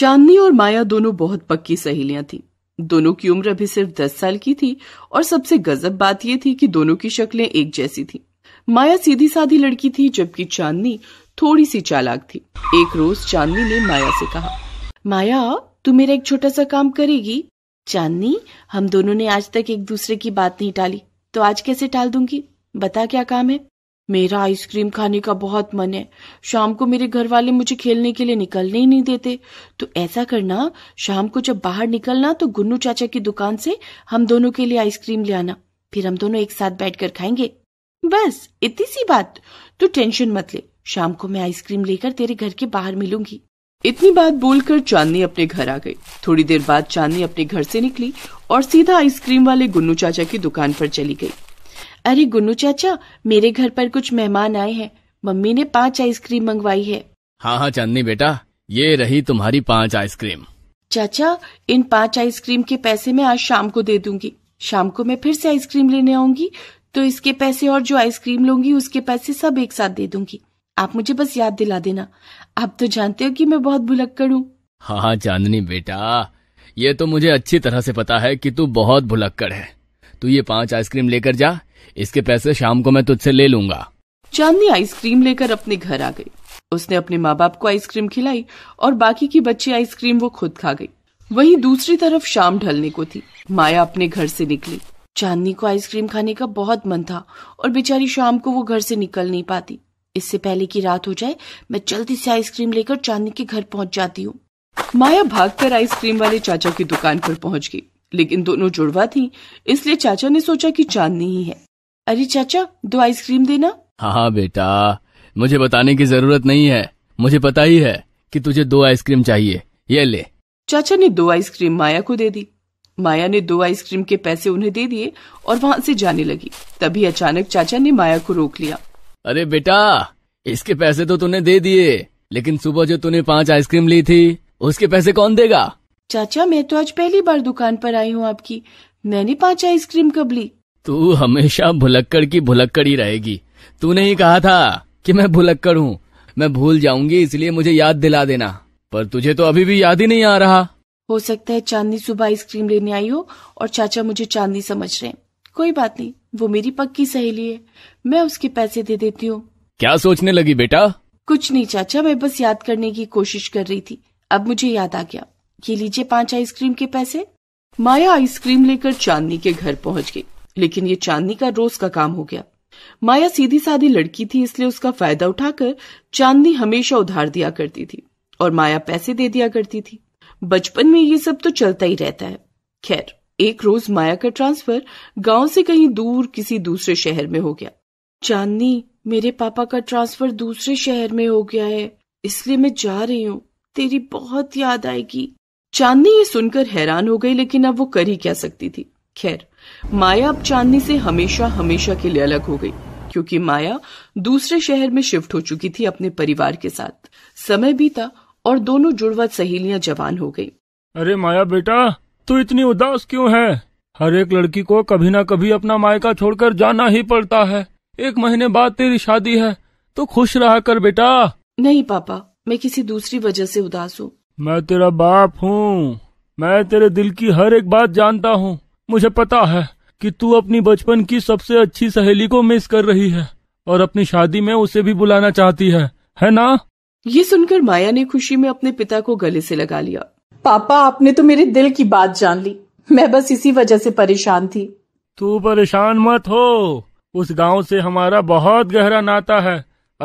चांदनी और माया दोनों बहुत पक्की सहेलियां थी दोनों की उम्र अभी सिर्फ दस साल की थी और सबसे गजब बात यह थी कि दोनों की शक्लें एक जैसी थी माया सीधी साधी लड़की थी जबकि चांदनी थोड़ी सी चालाक थी एक रोज चांदनी ने माया से कहा माया तू मेरा एक छोटा सा काम करेगी चांदनी हम दोनों ने आज तक एक दूसरे की बात नहीं टाली तो आज कैसे टाल दूंगी बता क्या काम है मेरा आइसक्रीम खाने का बहुत मन है शाम को मेरे घर वाले मुझे खेलने के लिए निकलने ही नहीं देते तो ऐसा करना शाम को जब बाहर निकलना तो गुन्नू चाचा की दुकान से हम दोनों के लिए आइसक्रीम ले आना फिर हम दोनों एक साथ बैठकर खाएंगे बस इतनी सी बात तो टेंशन मत ले शाम को मैं आइसक्रीम लेकर तेरे घर के बाहर मिलूंगी इतनी बात बोलकर चांदनी अपने घर आ गई थोड़ी देर बाद चांदनी अपने घर से निकली और सीधा आइसक्रीम वाले गुन्नू चाचा की दुकान पर चली गई अरे गुन्नू चाचा मेरे घर पर कुछ मेहमान आए हैं मम्मी ने पांच आइसक्रीम मंगवाई है हाँ हाँ चांदनी बेटा ये रही तुम्हारी पांच आइसक्रीम चाचा इन पांच आइसक्रीम के पैसे मैं आज शाम को दे दूंगी शाम को मैं फिर से आइसक्रीम लेने आऊंगी तो इसके पैसे और जो आइसक्रीम लूंगी उसके पैसे सब एक साथ दे दूंगी आप मुझे बस याद दिला देना आप तो जानते हो कि मैं बहुत भुलक्कड़ हूँ हाँ हाँ चांदनी बेटा ये तो मुझे अच्छी तरह से पता है कि तू बहुत भुलक्कड़ है तू ये पांच आइसक्रीम लेकर जा इसके पैसे शाम को मैं तुझसे ले लूंगा चांदनी आइसक्रीम लेकर अपने घर आ गई उसने अपने माँ बाप को आइसक्रीम खिलाई और बाकी की बच्ची आइसक्रीम वो खुद खा गई वहीं दूसरी तरफ शाम ढलने को थी माया अपने घर से निकली चांदनी को आइसक्रीम खाने का बहुत मन था और बेचारी शाम को वो घर से निकल नहीं पाती इससे पहले की रात हो जाए मैं जल्दी से आइसक्रीम लेकर चांदनी के घर पहुंच जाती हूँ माया भागकर आइसक्रीम वाले चाचा की दुकान पर पहुंच गई लेकिन दोनों जुड़वा थी इसलिए चाचा ने सोचा कि चांदनी ही है अरे चाचा दो आइसक्रीम देना हाँ, हाँ बेटा मुझे बताने की जरूरत नहीं है मुझे पता ही है कि तुझे दो आइसक्रीम चाहिए ये ले चाचा ने दो आइसक्रीम माया को दे दी माया ने दो आइसक्रीम के पैसे उन्हें दे दिए और वहाँ से जाने लगी तभी अचानक चाचा ने माया को रोक लिया अरे बेटा इसके पैसे तो तूने दे दिए लेकिन सुबह जो तूने पाँच आइसक्रीम ली थी उसके पैसे कौन देगा चाचा मैं तो आज पहली बार दुकान पर आई हूँ आपकी मैंने पाँच आइसक्रीम कब ली तू हमेशा भुलक्कड़ की भुलक्कड़ ही रहेगी तूने ही कहा था कि मैं भुलक्कड़ हूँ मैं भूल जाऊंगी इसलिए मुझे याद दिला देना पर तुझे तो अभी भी याद ही नहीं आ रहा हो सकता है चांदनी सुबह आइसक्रीम लेने आई हो और चाचा मुझे चांदनी समझ रहे हैं कोई बात नहीं वो मेरी पक्की सहेली है मैं उसके पैसे दे देती हूँ क्या सोचने लगी बेटा कुछ नहीं चाचा मैं बस याद करने की कोशिश कर रही थी अब मुझे याद आ गया ये लीजिए पांच आइसक्रीम के पैसे माया आइसक्रीम लेकर चांदनी के घर पहुंच गई लेकिन ये चांदनी का रोज का काम हो गया माया सीधी साधी लड़की थी इसलिए उसका फायदा उठाकर चांदनी हमेशा उधार दिया करती थी और माया पैसे दे दिया करती थी बचपन में ये सब तो चलता ही रहता है खैर एक रोज माया का ट्रांसफर गांव से कहीं दूर किसी दूसरे शहर में हो गया चांदनी मेरे पापा का ट्रांसफर दूसरे शहर में हो गया है इसलिए मैं जा रही हूँ तेरी बहुत याद आएगी चांदनी ये सुनकर हैरान हो गई लेकिन अब वो कर ही क्या सकती थी खैर माया अब चांदनी से हमेशा हमेशा के लिए अलग हो गई क्योंकि माया दूसरे शहर में शिफ्ट हो चुकी थी अपने परिवार के साथ समय बीता और दोनों जुड़वा सहेलियां जवान हो गई अरे माया बेटा तू इतनी उदास क्यों है हर एक लड़की को कभी ना कभी अपना मायका छोड़कर जाना ही पड़ता है एक महीने बाद तेरी शादी है तो खुश रहा कर बेटा नहीं पापा मैं किसी दूसरी वजह से उदास हूँ मैं तेरा बाप हूँ मैं तेरे दिल की हर एक बात जानता हूँ मुझे पता है कि तू अपनी बचपन की सबसे अच्छी सहेली को मिस कर रही है और अपनी शादी में उसे भी बुलाना चाहती है है ना ये सुनकर माया ने खुशी में अपने पिता को गले से लगा लिया पापा आपने तो मेरे दिल की बात जान ली मैं बस इसी वजह से परेशान थी तू परेशान मत हो उस गांव से हमारा बहुत गहरा नाता है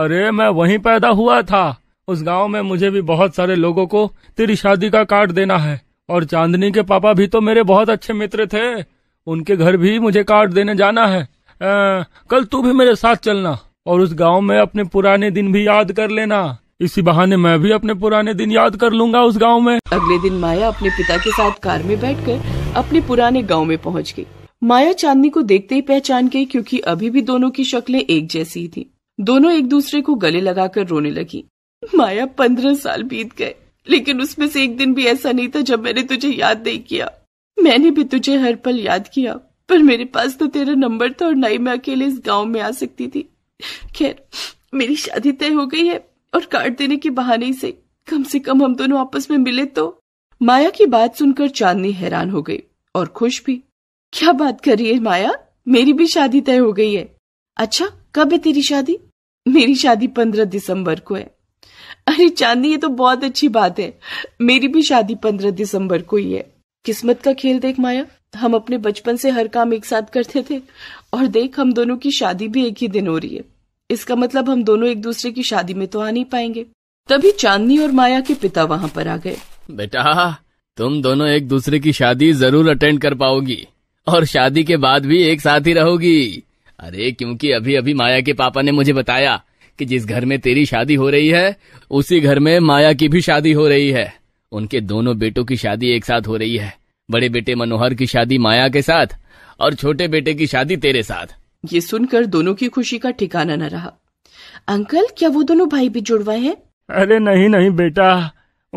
अरे मैं वहीं पैदा हुआ था उस गांव में मुझे भी बहुत सारे लोगों को तेरी शादी का कार्ड देना है और चांदनी के पापा भी तो मेरे बहुत अच्छे मित्र थे उनके घर भी मुझे कार्ड देने जाना है आ, कल तू भी मेरे साथ चलना और उस गांव में अपने पुराने दिन भी याद कर लेना इसी बहाने मैं भी अपने पुराने दिन याद कर लूंगा उस गांव में अगले दिन माया अपने पिता के साथ कार में बैठकर अपने पुराने गांव में पहुंच गई माया चांदनी को देखते ही पहचान गई क्योंकि अभी भी दोनों की शक्लें एक जैसी थी दोनों एक दूसरे को गले लगाकर रोने लगी माया पंद्रह साल बीत गए लेकिन उसमें से एक दिन भी ऐसा नहीं था जब मैंने तुझे याद नहीं किया मैंने भी तुझे हर पल याद किया पर मेरे पास तो तेरा नंबर था और न ही मैं अकेले इस गांव में आ सकती थी खैर मेरी शादी तय हो गई है और कार्ड देने के बहाने से कम से कम हम दोनों आपस में मिले तो माया की बात सुनकर चांदनी हैरान हो गई और खुश भी क्या बात कर रही है माया मेरी भी शादी तय हो गई है अच्छा कब है तेरी शादी मेरी शादी पंद्रह दिसंबर को है अरे चांदनी ये तो बहुत अच्छी बात है मेरी भी शादी पंद्रह दिसंबर को ही है किस्मत का खेल देख माया हम अपने बचपन से हर काम एक साथ करते थे और देख हम दोनों की शादी भी एक ही दिन हो रही है इसका मतलब हम दोनों एक दूसरे की शादी में तो आ नहीं पाएंगे तभी चांदनी और माया के पिता वहाँ पर आ गए बेटा तुम दोनों एक दूसरे की शादी जरूर अटेंड कर पाओगी और शादी के बाद भी एक साथ ही रहोगी अरे क्योंकि अभी अभी माया के पापा ने मुझे बताया कि जिस घर में तेरी शादी हो रही है उसी घर में माया की भी शादी हो रही है उनके दोनों बेटों की शादी एक साथ हो रही है बड़े बेटे मनोहर की शादी माया के साथ और छोटे बेटे की शादी तेरे साथ ये सुनकर दोनों की खुशी का ठिकाना न रहा अंकल क्या वो दोनों भाई भी जुड़वाए हैं अरे नहीं नहीं बेटा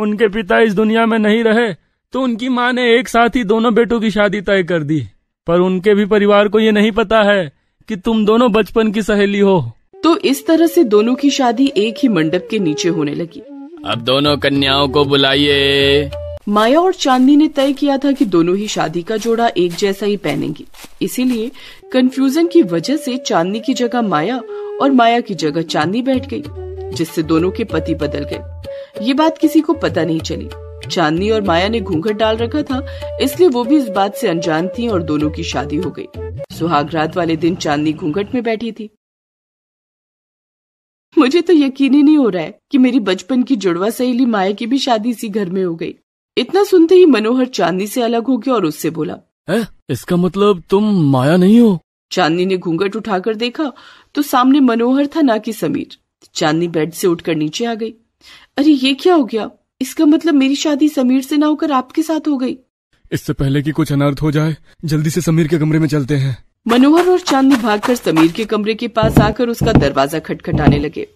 उनके पिता इस दुनिया में नहीं रहे तो उनकी माँ ने एक साथ ही दोनों बेटों की शादी तय कर दी पर उनके भी परिवार को ये नहीं पता है कि तुम दोनों बचपन की सहेली हो तो इस तरह से दोनों की शादी एक ही मंडप के नीचे होने लगी अब दोनों कन्याओं को बुलाइए माया और चांदनी ने तय किया था कि दोनों ही शादी का जोड़ा एक जैसा ही पहनेंगी इसीलिए कंफ्यूजन की वजह से चांदनी की जगह माया और माया की जगह चांदनी बैठ गई जिससे दोनों के पति बदल गए ये बात किसी को पता नहीं चली चांदनी और माया ने घूंघट डाल रखा था इसलिए वो भी इस बात से अनजान थी और दोनों की शादी हो गई सुहागरात वाले दिन चांदनी घूंघट में बैठी थी मुझे तो यकीन ही नहीं हो रहा है कि मेरी बचपन की जुड़वा सहेली माया की भी शादी इसी घर में हो गई इतना सुनते ही मनोहर चांदनी से अलग हो गया और उससे बोला ए, इसका मतलब तुम माया नहीं हो चांदनी ने घूंघट उठाकर देखा तो सामने मनोहर था ना कि समीर चांदनी बेड से उठकर नीचे आ गई अरे ये क्या हो गया इसका मतलब मेरी शादी समीर से ना होकर आपके साथ हो गई इससे पहले कि कुछ अनर्थ हो जाए जल्दी से समीर के कमरे में चलते हैं मनोहर और चांदनी भागकर समीर के कमरे के पास आकर उसका दरवाजा खटखटाने लगे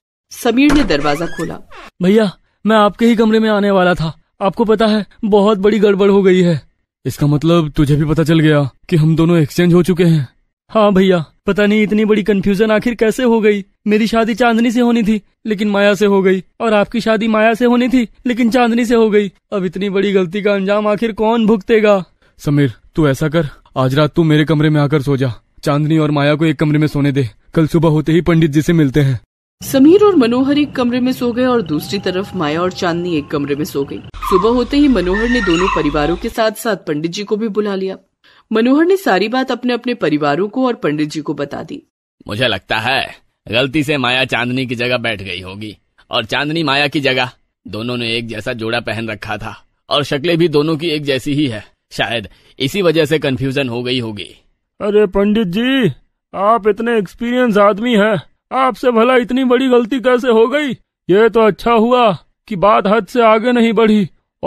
समीर ने दरवाजा खोला भैया मैं आपके ही कमरे में आने वाला था आपको पता है बहुत बड़ी गड़बड़ हो गई है इसका मतलब तुझे भी पता चल गया कि हम दोनों एक्सचेंज हो चुके हैं हाँ भैया पता नहीं इतनी बड़ी कंफ्यूजन आखिर कैसे हो गई मेरी शादी चांदनी से होनी थी लेकिन माया से हो गई और आपकी शादी माया से होनी थी लेकिन चांदनी से हो गई अब इतनी बड़ी गलती का अंजाम आखिर कौन भुगतेगा समीर तू ऐसा कर आज रात तू मेरे कमरे में आकर सो जा चांदनी और माया को एक कमरे में सोने दे कल सुबह होते ही पंडित जी से मिलते हैं समीर और मनोहर एक कमरे में सो गए और दूसरी तरफ माया और चांदनी एक कमरे में सो गई सुबह होते ही मनोहर ने दोनों परिवारों के साथ साथ पंडित जी को भी बुला लिया मनोहर ने सारी बात अपने अपने परिवारों को और पंडित जी को बता दी मुझे लगता है गलती से माया चांदनी की जगह बैठ गई होगी और चांदनी माया की जगह दोनों ने एक जैसा जोड़ा पहन रखा था और शक्लें भी दोनों की एक जैसी ही है शायद इसी वजह से कंफ्यूजन हो गई होगी अरे पंडित जी आप इतने एक्सपीरियंस आदमी हैं आपसे भला इतनी बड़ी गलती कैसे हो गई ये तो अच्छा हुआ कि बात हद से आगे नहीं बढ़ी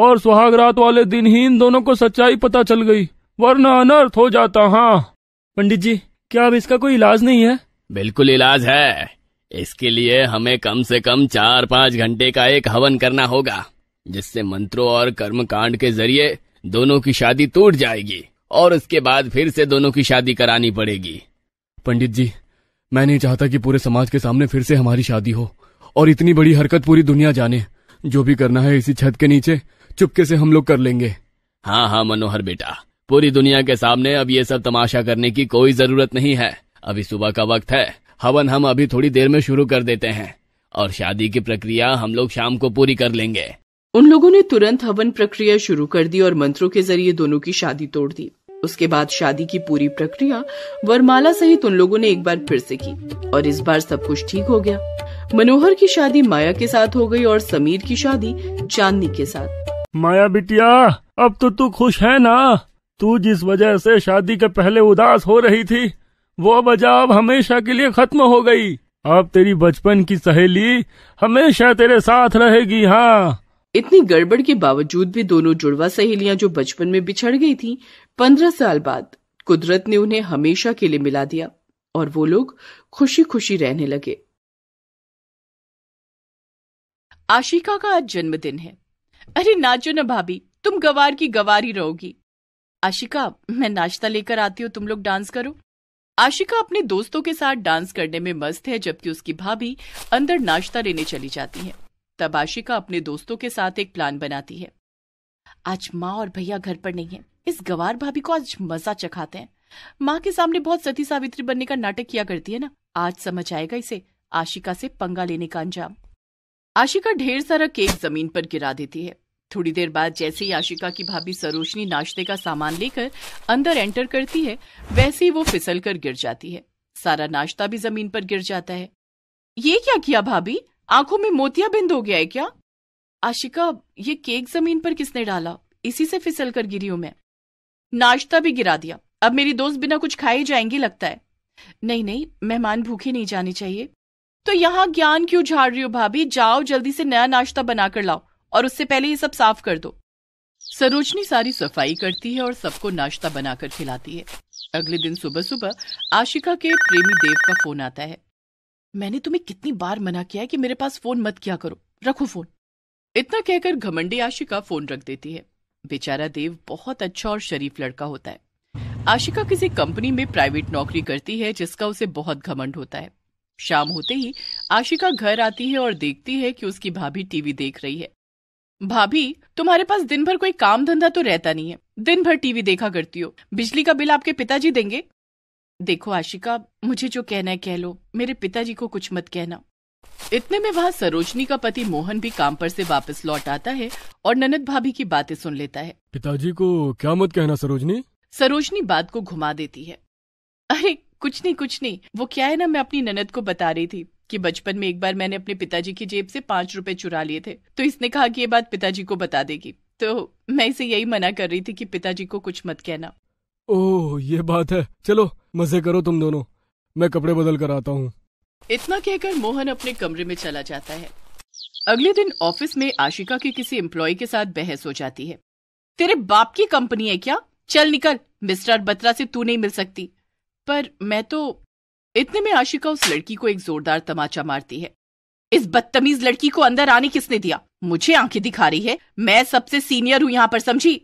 और सुहागरात वाले दिन ही इन दोनों को सच्चाई पता चल गई वरना अनर्थ हो जाता हाँ पंडित जी क्या अब इसका कोई इलाज नहीं है बिल्कुल इलाज है इसके लिए हमें कम से कम चार पाँच घंटे का एक हवन करना होगा जिससे मंत्रों और कर्म कांड के जरिए दोनों की शादी टूट जाएगी और उसके बाद फिर से दोनों की शादी करानी पड़ेगी पंडित जी मैं नहीं चाहता कि पूरे समाज के सामने फिर से हमारी शादी हो और इतनी बड़ी हरकत पूरी दुनिया जाने जो भी करना है इसी छत के नीचे चुपके से हम लोग कर लेंगे हाँ हाँ मनोहर बेटा पूरी दुनिया के सामने अब ये सब तमाशा करने की कोई जरूरत नहीं है अभी सुबह का वक्त है हवन हम अभी थोड़ी देर में शुरू कर देते हैं और शादी की प्रक्रिया हम लोग शाम को पूरी कर लेंगे उन लोगों ने तुरंत हवन प्रक्रिया शुरू कर दी और मंत्रों के जरिए दोनों की शादी तोड़ दी उसके बाद शादी की पूरी प्रक्रिया वरमाला सहित उन लोगों ने एक बार फिर से की और इस बार सब कुछ ठीक हो गया मनोहर की शादी माया के साथ हो गई और समीर की शादी चांदनी के साथ माया बिटिया अब तो तू खुश है ना तू जिस वजह से शादी के पहले उदास हो रही थी वो वजह अब हमेशा के लिए खत्म हो गई अब तेरी बचपन की सहेली हमेशा तेरे साथ रहेगी हाँ इतनी गड़बड़ के बावजूद भी दोनों जुड़वा सहेलियां जो बचपन में बिछड़ गई थीं, पंद्रह साल बाद कुदरत ने उन्हें हमेशा के लिए मिला दिया और वो लोग खुशी खुशी रहने लगे आशिका का आज जन्मदिन है अरे नाचो ना भाभी तुम गवार की गवार रहोगी आशिका मैं नाश्ता लेकर आती हूँ तुम लोग डांस करो आशिका अपने दोस्तों के साथ डांस करने में मस्त है जबकि उसकी भाभी अंदर नाश्ता लेने चली जाती है तब आशिका अपने दोस्तों के साथ एक प्लान बनाती है आज माँ और भैया घर पर नहीं है इस गवार भाभी को आज मजा चखाते हैं माँ के सामने बहुत सती सावित्री बनने का नाटक किया करती है ना आज समझ आएगा इसे आशिका से पंगा लेने का अंजाम आशिका ढेर सारा केक जमीन पर गिरा देती है थोड़ी देर बाद जैसे ही आशिका की भाभी सरोशनी नाश्ते का सामान लेकर अंदर एंटर करती है वैसे ही वो फिसल कर गिर जाती है सारा नाश्ता भी जमीन पर गिर जाता है ये क्या किया भाभी आंखों में मोतिया बिंद हो गया है क्या आशिका ये केक जमीन पर किसने डाला इसी से फिसल कर गिरी हूं मैं नाश्ता भी गिरा दिया अब मेरी दोस्त बिना कुछ खाए जाएंगी लगता है नहीं नहीं मेहमान भूखे नहीं जाने चाहिए तो यहाँ ज्ञान क्यों झाड़ रही हो भाभी जाओ जल्दी से नया नाश्ता बनाकर लाओ और उससे पहले ये सब साफ कर दो सरोजनी सारी सफाई करती है और सबको नाश्ता बनाकर खिलाती है अगले दिन सुबह सुबह आशिका के प्रेमी देव का फोन आता है मैंने तुम्हें कितनी बार मना किया है कि मेरे पास फोन मत किया करो रखो फोन इतना कहकर घमंडी आशिका फोन रख देती है बेचारा देव बहुत अच्छा और शरीफ लड़का होता है आशिका किसी कंपनी में प्राइवेट नौकरी करती है जिसका उसे बहुत घमंड होता है शाम होते ही आशिका घर आती है और देखती है कि उसकी भाभी टीवी देख रही है भाभी तुम्हारे पास दिन भर कोई काम धंधा तो रहता नहीं है दिन भर टीवी देखा करती हो बिजली का बिल आपके पिताजी देंगे देखो आशिका मुझे जो कहना है कह लो मेरे पिताजी को कुछ मत कहना इतने में वहाँ सरोजनी का पति मोहन भी काम पर से वापस लौट आता है और ननद भाभी की बातें सुन लेता है पिताजी को क्या मत कहना सरोजनी सरोजनी बात को घुमा देती है अरे कुछ नहीं कुछ नहीं वो क्या है ना मैं अपनी ननद को बता रही थी कि बचपन में एक बार मैंने अपने पिताजी की जेब से पाँच रुपए चुरा लिए थे तो इसने कहा कि ये बात पिताजी को बता देगी तो मैं इसे यही मना कर रही थी कि पिताजी को कुछ मत कहना ओह ये बात है चलो मजे करो तुम दोनों मैं कपड़े बदल कर आता हूँ इतना कहकर मोहन अपने कमरे में चला जाता है अगले दिन ऑफिस में आशिका के किसी एम्प्लॉय के साथ बहस हो जाती है तेरे बाप की कंपनी है क्या चल निकल मिस्टर बत्रा से तू नहीं मिल सकती पर मैं तो इतने में आशिका उस लड़की को एक जोरदार तमाचा मारती है इस बदतमीज लड़की को अंदर आने किसने दिया मुझे आंखें दिखा रही है मैं सबसे सीनियर हूँ यहाँ पर समझी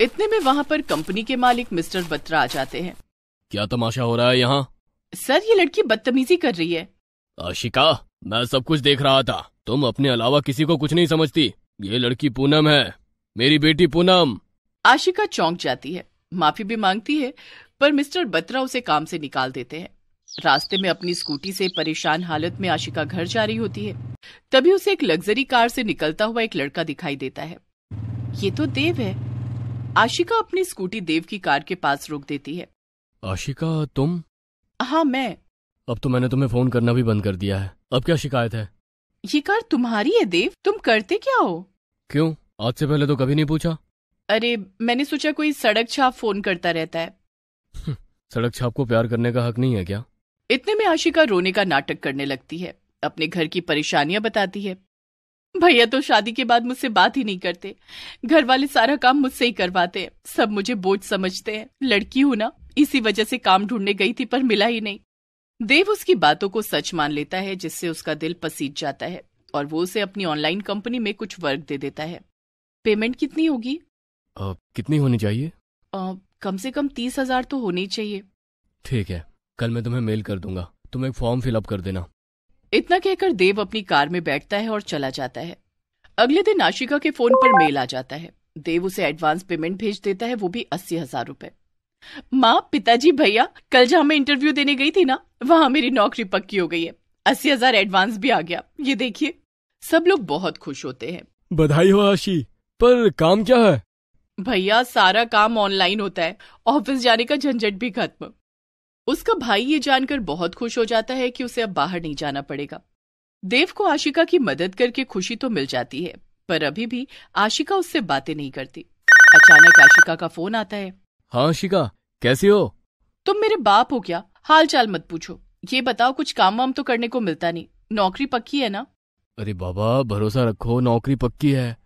इतने में वहाँ पर कंपनी के मालिक मिस्टर बत्रा आ जाते हैं क्या तमाशा हो रहा है यहाँ सर ये लड़की बदतमीजी कर रही है आशिका मैं सब कुछ देख रहा था तुम अपने अलावा किसी को कुछ नहीं समझती ये लड़की पूनम है मेरी बेटी पूनम आशिका चौंक जाती है माफी भी मांगती है पर मिस्टर बत्रा उसे काम से निकाल देते हैं रास्ते में अपनी स्कूटी से परेशान हालत में आशिका घर जा रही होती है तभी उसे एक लग्जरी कार से निकलता हुआ एक लड़का दिखाई देता है ये तो देव है आशिका अपनी स्कूटी देव की कार के पास रोक देती है आशिका तुम हाँ मैं अब तो मैंने तुम्हें फोन करना भी बंद कर दिया है अब क्या शिकायत है ये कार तुम्हारी है देव तुम करते क्या हो क्यों आज से पहले तो कभी नहीं पूछा अरे मैंने सोचा कोई सड़क छाप फोन करता रहता है हम्म, सड़क छाप को प्यार करने का हक नहीं है क्या इतने में आशिका रोने का नाटक करने लगती है अपने घर की परेशानियां बताती है भैया तो शादी के बाद मुझसे बात ही नहीं करते घर वाले सारा काम मुझसे ही करवाते हैं सब मुझे बोझ समझते हैं लड़की हूं ना इसी वजह से काम ढूंढने गई थी पर मिला ही नहीं देव उसकी बातों को सच मान लेता है जिससे उसका दिल पसीट जाता है और वो उसे अपनी ऑनलाइन कंपनी में कुछ वर्क दे देता है पेमेंट कितनी होगी आ, कितनी होनी चाहिए आ, कम से कम तीस हजार तो होनी चाहिए ठीक है कल मैं तुम्हें मेल कर दूंगा तुम एक फॉर्म फिलअप कर देना इतना कहकर देव अपनी कार में बैठता है और चला जाता है अगले दिन आशिका के फोन पर मेल आ जाता है देव उसे एडवांस पेमेंट भेज देता है वो भी अस्सी हजार रूपए माँ पिताजी भैया कल जहाँ मैं इंटरव्यू देने गई थी ना वहाँ मेरी नौकरी पक्की हो गई है अस्सी हजार एडवांस भी आ गया ये देखिए सब लोग बहुत खुश होते हैं बधाई हो आशी पर काम क्या है भैया सारा काम ऑनलाइन होता है ऑफिस जाने का झंझट भी खत्म उसका भाई ये जानकर बहुत खुश हो जाता है कि उसे अब बाहर नहीं जाना पड़ेगा देव को आशिका की मदद करके खुशी तो मिल जाती है पर अभी भी आशिका उससे बातें नहीं करती अचानक आशिका का फोन आता है हाँ आशिका कैसी हो तुम मेरे बाप हो क्या हाल चाल मत पूछो ये बताओ कुछ काम वाम तो करने को मिलता नहीं नौकरी पक्की है ना अरे बाबा भरोसा रखो नौकरी पक्की है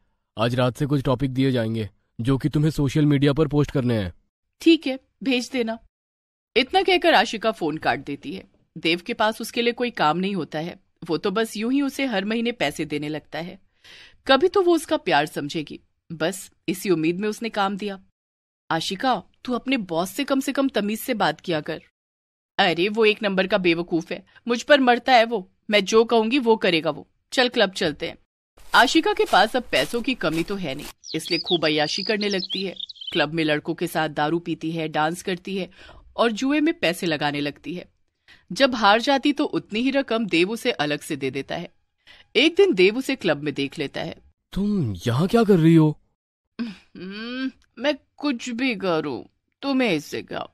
आज रात से कुछ टॉपिक दिए जाएंगे जो कि तुम्हें सोशल मीडिया पर पोस्ट करने हैं ठीक है भेज देना इतना कहकर आशिका फोन काट देती है देव के पास उसके लिए कोई काम नहीं होता है वो तो बस यूं ही उसे हर महीने पैसे देने लगता है कभी तो वो उसका प्यार समझेगी बस इसी उम्मीद में उसने काम दिया आशिका तू अपने बॉस से कम से कम तमीज से बात किया कर अरे वो एक नंबर का बेवकूफ है मुझ पर मरता है वो मैं जो कहूंगी वो करेगा वो चल क्लब चलते हैं आशिका के पास अब पैसों की कमी तो है नहीं इसलिए खूब अयाशी करने लगती है क्लब में लड़कों के साथ दारू पीती है डांस करती है और जुए में पैसे लगाने लगती है जब हार जाती तो उतनी ही रकम देव उसे अलग से दे देता है एक दिन देव उसे क्लब में देख लेता है तुम यहाँ क्या कर रही हो हम्म, मैं कुछ भी करूं तुम्हें इससे क्या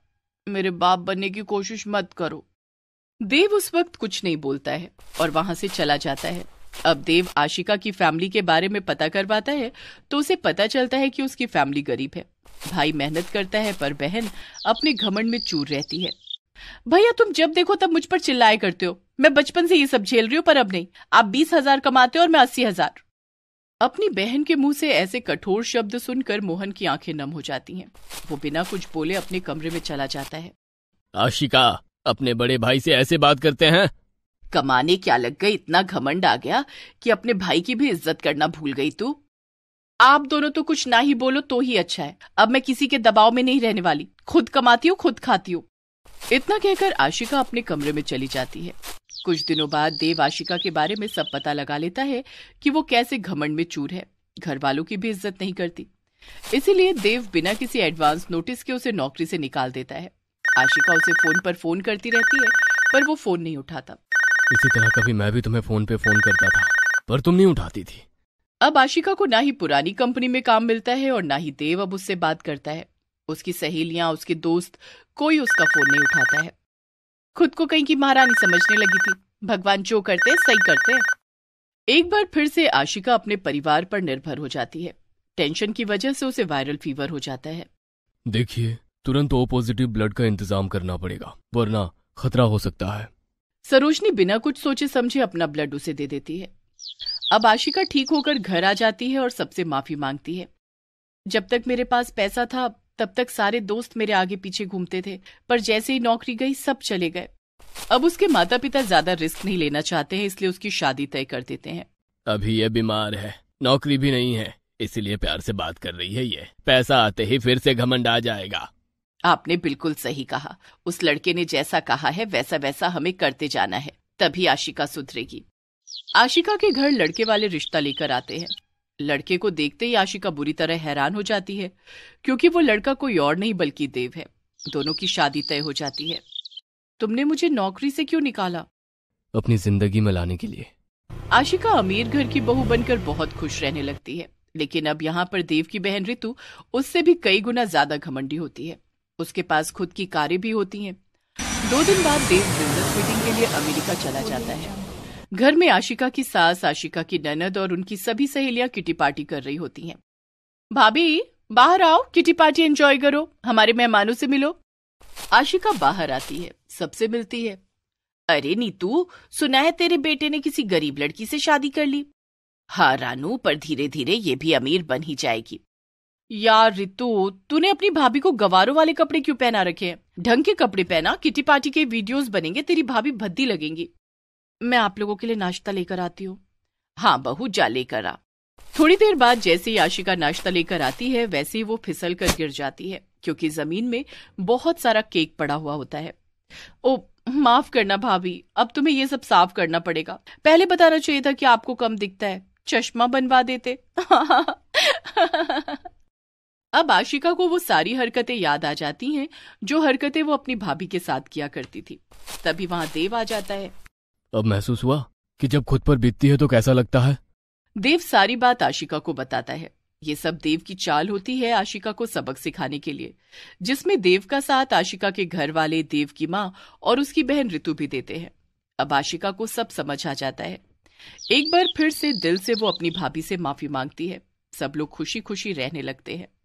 मेरे बाप बनने की कोशिश मत करो देव उस वक्त कुछ नहीं बोलता है और वहां से चला जाता है अब देव आशिका की फैमिली के बारे में पता करवाता है तो उसे पता चलता है कि उसकी फैमिली गरीब है भाई मेहनत करता है पर बहन अपने घमंड में चूर रहती है भैया तुम जब देखो तब मुझ पर चिल्लाए करते हो मैं बचपन से ये सब झेल रही हूँ पर अब नहीं आप बीस हजार कमाते हो और मैं अस्सी हजार अपनी बहन के मुंह से ऐसे कठोर शब्द सुनकर मोहन की आंखें नम हो जाती हैं। वो बिना कुछ बोले अपने कमरे में चला जाता है आशिका अपने बड़े भाई से ऐसे बात करते हैं कमाने क्या लग गई इतना घमंड आ गया कि अपने भाई की भी इज्जत करना भूल गई तू आप दोनों तो कुछ ना ही बोलो तो ही अच्छा है अब मैं किसी के दबाव में नहीं रहने वाली खुद कमाती हूँ खुद खाती हूँ इतना कहकर आशिका अपने कमरे में चली जाती है कुछ दिनों बाद देव आशिका के बारे में सब पता लगा लेता है कि वो कैसे घमंड में चूर है घर वालों की भी इज्जत नहीं करती इसीलिए देव बिना किसी एडवांस नोटिस के उसे नौकरी से निकाल देता है आशिका उसे फोन पर फोन करती रहती है पर वो फोन नहीं उठाता इसी तरह कभी मैं भी तुम्हें फोन पे फोन करता था पर तुम नहीं उठाती थी अब आशिका को ना ही पुरानी कंपनी में काम मिलता है और ना ही देव अब उससे बात करता है उसकी सहेलियां उसके दोस्त कोई उसका फोन नहीं उठाता है खुद को कहीं की महारानी समझने लगी थी भगवान जो करते हैं सही करते हैं एक बार फिर से आशिका अपने परिवार पर निर्भर हो जाती है टेंशन की वजह से उसे वायरल फीवर हो जाता है देखिए तुरंत ओ पॉजिटिव ब्लड का इंतजाम करना पड़ेगा वरना खतरा हो सकता है सरोजनी बिना कुछ सोचे समझे अपना ब्लड उसे दे देती है अब आशिका ठीक होकर घर आ जाती है और सबसे माफी मांगती है जब तक मेरे पास पैसा था तब तक सारे दोस्त मेरे आगे पीछे घूमते थे पर जैसे ही नौकरी गई सब चले गए अब उसके माता पिता ज्यादा रिस्क नहीं लेना चाहते हैं इसलिए उसकी शादी तय कर देते हैं अभी ये बीमार है नौकरी भी नहीं है इसीलिए प्यार से बात कर रही है ये पैसा आते ही फिर से घमंड आ जाएगा आपने बिल्कुल सही कहा उस लड़के ने जैसा कहा है वैसा वैसा हमें करते जाना है तभी आशिका सुधरेगी आशिका के घर लड़के वाले रिश्ता लेकर आते हैं लड़के को देखते ही आशिका बुरी तरह हैरान हो जाती है क्योंकि वो लड़का कोई और नहीं बल्कि देव है दोनों की शादी तय हो जाती है तुमने मुझे नौकरी से क्यों निकाला अपनी जिंदगी में लाने के लिए आशिका अमीर घर की बहू बनकर बहुत खुश रहने लगती है लेकिन अब यहाँ पर देव की बहन ऋतु उससे भी कई गुना ज्यादा घमंडी होती है उसके पास खुद की कारें भी होती हैं। दो दिन बाद देव बिजनेस मीटिंग के लिए अमेरिका चला जाता है घर में आशिका की सास आशिका की ननद और उनकी सभी सहेलियां किटी पार्टी कर रही होती हैं भाभी बाहर आओ किटी पार्टी एंजॉय करो हमारे मेहमानों से मिलो आशिका बाहर आती है सबसे मिलती है अरे नीतू सुना है तेरे बेटे ने किसी गरीब लड़की से शादी कर ली हाँ रानू पर धीरे धीरे ये भी अमीर बन ही जाएगी यार रितु तूने अपनी भाभी को गवारों वाले कपड़े क्यों पहना रखे हैं ढंग के कपड़े पहना किटी पार्टी के वीडियोस बनेंगे तेरी भाभी भद्दी लगेंगी मैं आप लोगों के लिए नाश्ता लेकर आती हूँ हाँ बहू जा लेकर आ थोड़ी देर बाद जैसे ही आशिका नाश्ता लेकर आती है वैसे ही वो फिसल कर गिर जाती है क्योंकि जमीन में बहुत सारा केक पड़ा हुआ होता है ओ माफ करना भाभी अब तुम्हें ये सब साफ करना पड़ेगा पहले बताना चाहिए था कि आपको कम दिखता है चश्मा बनवा देते अब आशिका को वो सारी हरकतें याद आ जाती हैं जो हरकतें वो अपनी भाभी के साथ किया करती थी तभी वहां देव आ जाता है अब महसूस हुआ कि जब खुद पर बीतती है तो कैसा लगता है देव सारी बात आशिका को बताता है ये सब देव की चाल होती है आशिका को सबक सिखाने के लिए जिसमें देव का साथ आशिका के घर वाले देव की माँ और उसकी बहन ऋतु भी देते हैं अब आशिका को सब समझ आ जाता है एक बार फिर से दिल से वो अपनी भाभी से माफी मांगती है सब लोग खुशी खुशी रहने लगते हैं